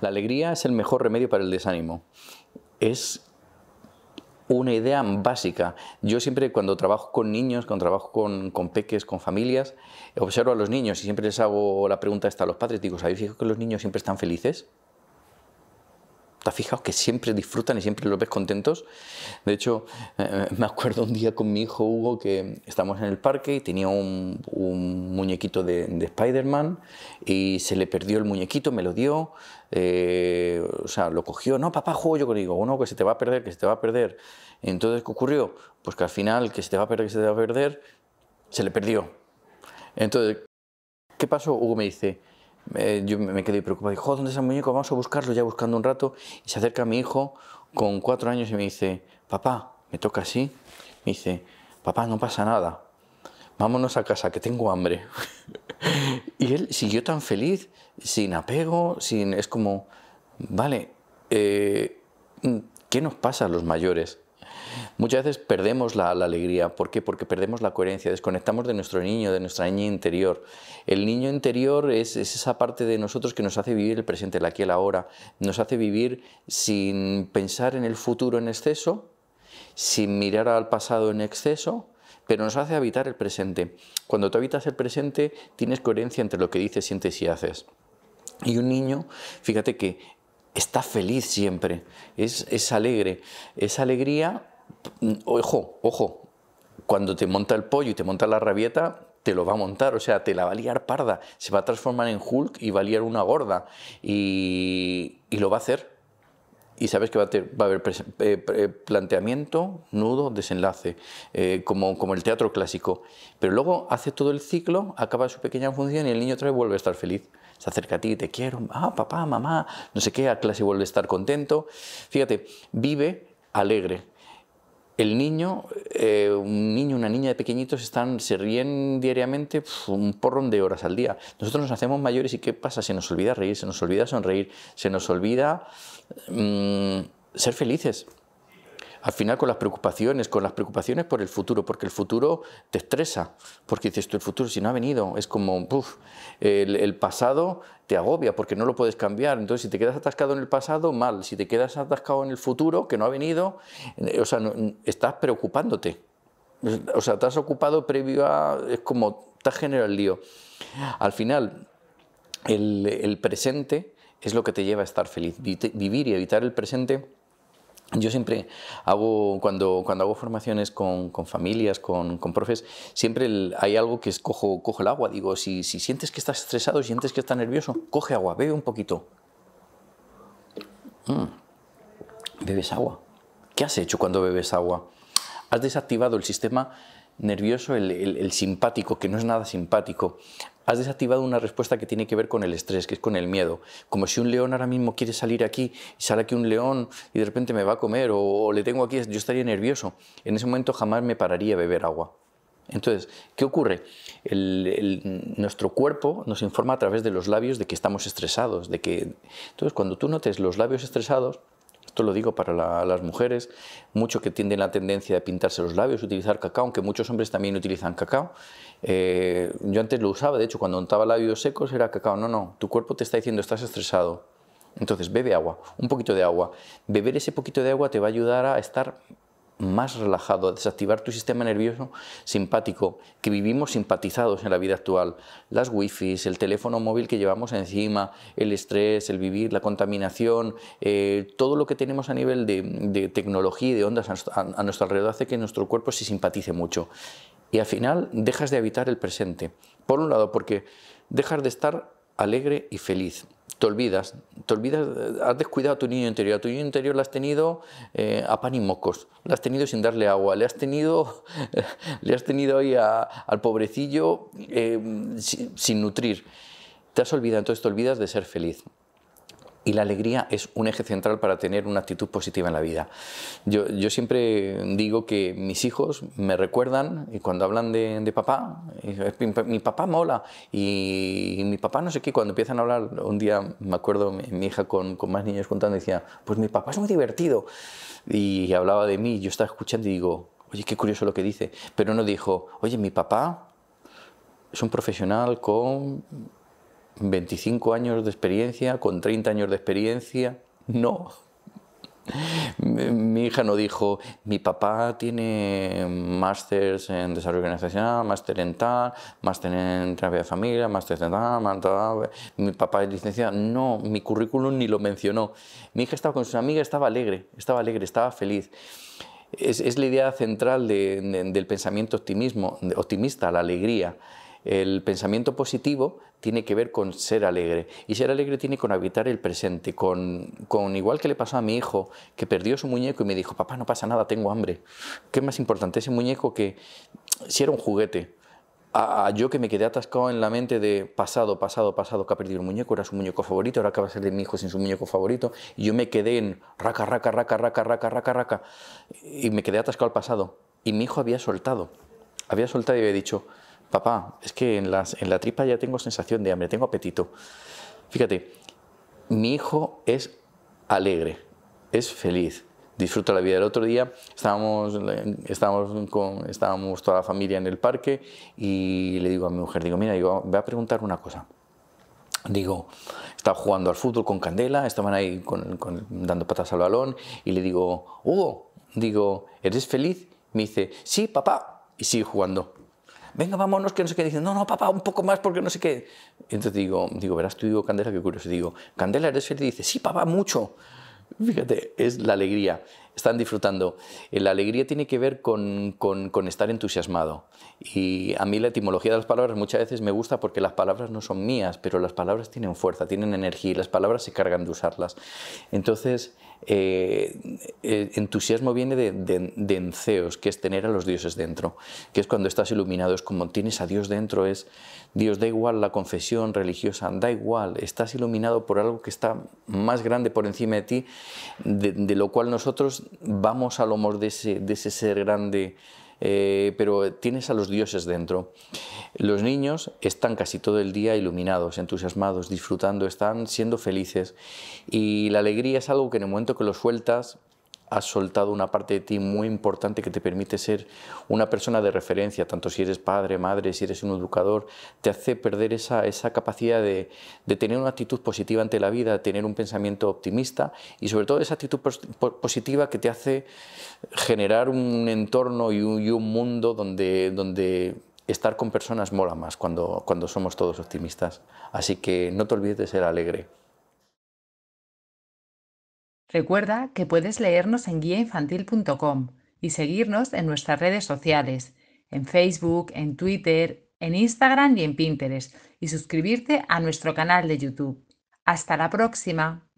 La alegría es el mejor remedio para el desánimo. Es una idea básica. Yo siempre cuando trabajo con niños, cuando trabajo con, con, peques, con familias, observo a los niños y siempre les hago la pregunta esta a los padres, digo, ¿sabéis que los niños siempre están felices? ¿Te has fijado que siempre disfrutan y siempre los ves contentos? De hecho, eh, eh, me acuerdo un día con mi hijo Hugo que estábamos en el parque y tenía un, muñequito de, Spider-Man y se le perdió el muñequito, me lo dio, eh, o sea, lo cogió, no, papá, juego yo conmigo, uno que se te va a perder, que se te va a perder. Entonces, ¿qué ocurrió? Pues que al final, que se te va a perder, que se te va a perder, se le perdió. Entonces, ¿qué pasó? Hugo me dice, eh, yo me quedé preocupado. Dijo, ¿dónde está el muñeco? Vamos a buscarlo. Ya buscando un rato. Y se acerca a mi hijo con cuatro años y me dice, papá, me toca así. Me dice, papá, no pasa nada. Vámonos a casa, que tengo hambre. y él siguió tan feliz, sin apego, sin... Es como, vale, eh, ¿qué nos pasa a los mayores? Muchas veces perdemos la, alegría. ¿Por qué? Porque perdemos la coherencia, desconectamos de nuestro niño, de nuestra niña interior. El niño interior es, esa parte de nosotros que nos hace vivir el presente, el aquí, el ahora. Nos hace vivir sin pensar en el futuro en exceso, sin mirar al pasado en exceso, pero nos hace habitar el presente. Cuando tú habitas el presente, tienes coherencia entre lo que dices, sientes y haces. Y un niño, fíjate que está feliz siempre, es, es alegre. Esa alegría Mm, ojo, ojo, cuando te monta el pollo y te monta la rabieta, te lo va a montar, o sea, te la va a liar parda, se va a transformar en Hulk y va a liar una gorda y, lo va a hacer. Y sabes que va a, haber eh, planteamiento, nudo, desenlace, eh, como, como el teatro clásico. Pero luego hace todo el ciclo, acaba su pequeña función y el niño otra vez vuelve a estar feliz. Se acerca a ti, te quiero, ah, papá, mamá, no sé qué, a clase vuelve a estar contento. Fíjate, vive alegre, el niño, eh, un niño, una niña de pequeñitos están, se ríen diariamente un porrón de horas al día. Nosotros nos hacemos mayores y ¿qué pasa? Se nos olvida reír, se nos olvida sonreír, se nos olvida mm, ser felices al final con las preocupaciones, con las preocupaciones por el futuro, porque el futuro te estresa, porque dices tú el futuro si no ha venido, es como, puff, el, el pasado te agobia porque no lo puedes cambiar, entonces si te quedas atascado en el pasado, mal, si te quedas atascado en el futuro que no ha venido, eh, o sea, estás preocupándote, o sea, estás ocupado previo a, es como, te has el lío. Al final, el, el presente es lo que te lleva a estar feliz, vivir y evitar el presente yo siempre hago, cuando, cuando hago formaciones con, familias, con, con, profes, siempre hay algo que es cojo, el agua. Digo, si, si, sientes que estás estresado, sientes que estás nervioso, coge agua, bebe un poquito. Mm. Bebes agua. ¿Qué has hecho cuando bebes agua? Has desactivado el sistema nervioso, el, simpático, que no es nada simpático, has desactivado una respuesta que tiene que ver con el estrés, que es con el miedo. Como si un león ahora mismo quiere salir aquí y sale aquí un león y de repente me va a comer o, le tengo aquí, yo estaría nervioso. En ese momento jamás me pararía a beber agua. Entonces, ¿qué ocurre? nuestro cuerpo nos informa a través de los labios de que estamos estresados, de que entonces cuando tú notes los labios estresados, esto lo digo para las mujeres, mucho que tienden la tendencia de pintarse los labios, utilizar cacao, aunque muchos hombres también utilizan cacao. Eh, yo antes lo usaba, de hecho, cuando untaba labios secos era cacao. No, no, tu cuerpo te está diciendo estás estresado. Entonces bebe agua, un poquito de agua. Beber ese poquito de agua te va a ayudar a estar más relajado, desactivar tu sistema nervioso simpático, que vivimos simpatizados en la vida actual. Las wifi, el teléfono móvil que llevamos encima, el estrés, el vivir, la contaminación, eh, todo lo que tenemos a nivel de, tecnología y de ondas a, a nuestro alrededor hace que nuestro cuerpo se simpatice mucho. Y al final dejas de habitar el presente. Por un lado, porque dejas de estar alegre y feliz te olvidas, te olvidas, has descuidado a tu niño interior, a tu niño interior lo has tenido eh, a pan y mocos, lo has tenido sin darle agua, le has tenido, le has tenido ahí al pobrecillo eh, sin nutrir, te has olvidado, entonces te olvidas de ser feliz y la alegría es un eje central para tener una actitud positiva en la vida. Yo, siempre digo que mis hijos me recuerdan y cuando hablan de, papá, mi papá mola y, mi papá no sé qué, cuando empiezan a hablar, un día me acuerdo mi, hija con, con, más niños contando decía, pues mi papá es muy divertido y hablaba de mí, yo estaba escuchando y digo, oye, qué curioso lo que dice, pero no dijo, oye, mi papá es un profesional con 25 años de experiencia, con 30 años de experiencia, no. Mi hija no dijo, mi papá tiene máster en desarrollo organizacional, máster en tal, máster en terapia de familia, máster en tal, mi papá es licenciado. No, mi currículum ni lo mencionó. Mi hija estaba con su amiga, estaba alegre, estaba alegre, estaba feliz. Es, la idea central del pensamiento optimismo, optimista, la alegría. El pensamiento positivo tiene que ver con ser alegre y ser alegre tiene con habitar el presente, con, igual que le pasó a mi hijo que perdió su muñeco y me dijo, papá, no pasa nada, tengo hambre. ¿Qué más importante? Ese muñeco que si era un juguete, a, yo que me quedé atascado en la mente de pasado, pasado, pasado, que ha perdido un muñeco, era su muñeco favorito, ahora acaba de ser de mi hijo sin su muñeco favorito, y yo me quedé en raca, raca, raca, raca, raca, raca, raca, y me quedé atascado al pasado. Y mi hijo había soltado, había soltado y había dicho, papá, es que en, las, en la tripa ya tengo sensación de hambre, tengo apetito. Fíjate, mi hijo es alegre, es feliz, disfruta la vida. El otro día estábamos, estábamos, estábamos toda la familia en el parque y le digo a mi mujer, digo, mira, voy a preguntar una cosa. Digo, estaba jugando al fútbol con Candela, estaban ahí con, dando patas al balón y le digo, Hugo, digo, ¿eres feliz? Me dice, sí, papá, y sigue jugando venga, vámonos, que no sé qué. Dicen, no, no, papá, un poco más porque no sé qué. entonces digo, digo verás tú, digo, Candela, qué curioso. Digo, Candela, ¿eres feliz? Dice, sí, papá, mucho. Fíjate, es la alegría están disfrutando. Eh, la alegría tiene que ver con, estar entusiasmado. Y a mí la etimología de las palabras muchas veces me gusta porque las palabras no son mías, pero las palabras tienen fuerza, tienen energía y las palabras se cargan de usarlas. Entonces, eh, eh entusiasmo viene de, enceos, que es tener a los dioses dentro, que es cuando estás iluminado, es como tienes a Dios dentro, es Dios, da igual la confesión religiosa, da igual, estás iluminado por algo que está más grande por encima de ti, de lo cual nosotros vamos a lomos de ese, de ese ser grande, eh, pero tienes a los dioses dentro. Los niños están casi todo el día iluminados, entusiasmados, disfrutando, están siendo felices y la alegría es algo que en el momento que lo sueltas has soltado una parte de ti muy importante que te permite ser una persona de referencia, tanto si eres padre, madre, si eres un educador, te hace perder esa, esa capacidad de, tener una actitud positiva ante la vida, tener un pensamiento optimista y sobre todo esa actitud positiva que te hace generar un entorno y un, mundo donde, donde estar con personas mola más cuando, cuando somos todos optimistas. Así que no te olvides de ser alegre. Recuerda que puedes leernos en guiainfantil.com y seguirnos en nuestras redes sociales, en Facebook, en Twitter, en Instagram y en Pinterest, y suscribirte a nuestro canal de YouTube. Hasta la próxima.